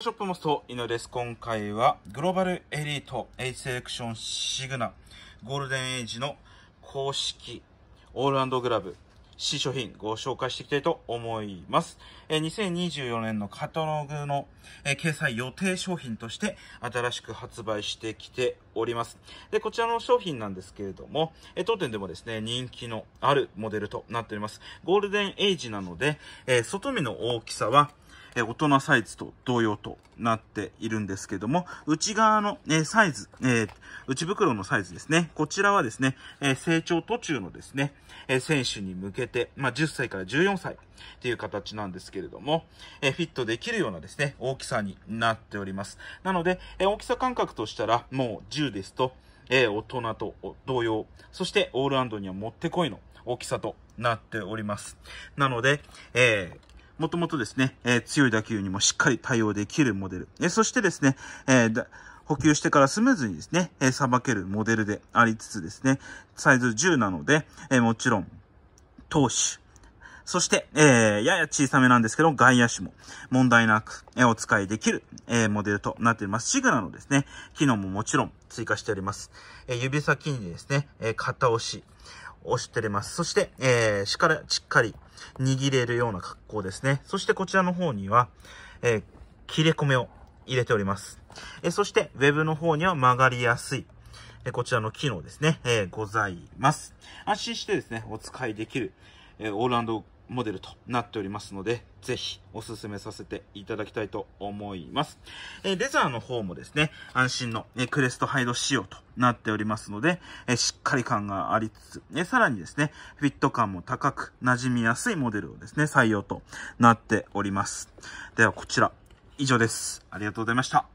ショップモスト、イです。今回は、グローバルエリート H セレクションシグナ、ゴールデンエイジの公式、オールグラブ、新商品ご紹介していきたいと思います。2024年のカタログの掲載予定商品として新しく発売してきております。で、こちらの商品なんですけれども、当店でもですね、人気のあるモデルとなっております。ゴールデンエイジなので、外見の大きさはえ大人サイズと同様となっているんですけども、内側の、えサイズ、え内袋のサイズですね。こちらはですね、え成長途中のですね、え選手に向けて、まあ、10歳から14歳っていう形なんですけれども、えフィットできるようなですね、大きさになっております。なので、え大きさ感覚としたら、もう10ですと、え大人と同様、そしてオールランドにはもってこいの大きさとなっております。なので、えーもともとですね、えー、強い打球にもしっかり対応できるモデル。えそしてですね、えー補給してからスムーズにですね、えさけるモデルでありつつですね、サイズ10なので、えもちろん、投手、そして、えー、やや小さめなんですけど、外野手も問題なく、えお使いできる、えー、モデルとなっています。シグナのですね、機能ももちろん追加しております。えー、指先にですね、え片押し、押しております。そして、えー、しかしっかり、握れるような格好ですね。そしてこちらの方には、えー、切れ込みを入れております。えー、そして、ウェブの方には曲がりやすい、えー、こちらの機能ですね、えございます。安心してですね、お使いできる、えオーランドモデルとなっておりますので、ぜひお勧めさせていただきたいと思います。えレザーの方もですね、安心の、えクレストハイド仕様となっておりますので、えしっかり感がありつつ、えさらにですね、フィット感も高く馴染みやすいモデルをですね、採用となっております。ではこちら、以上です。ありがとうございました。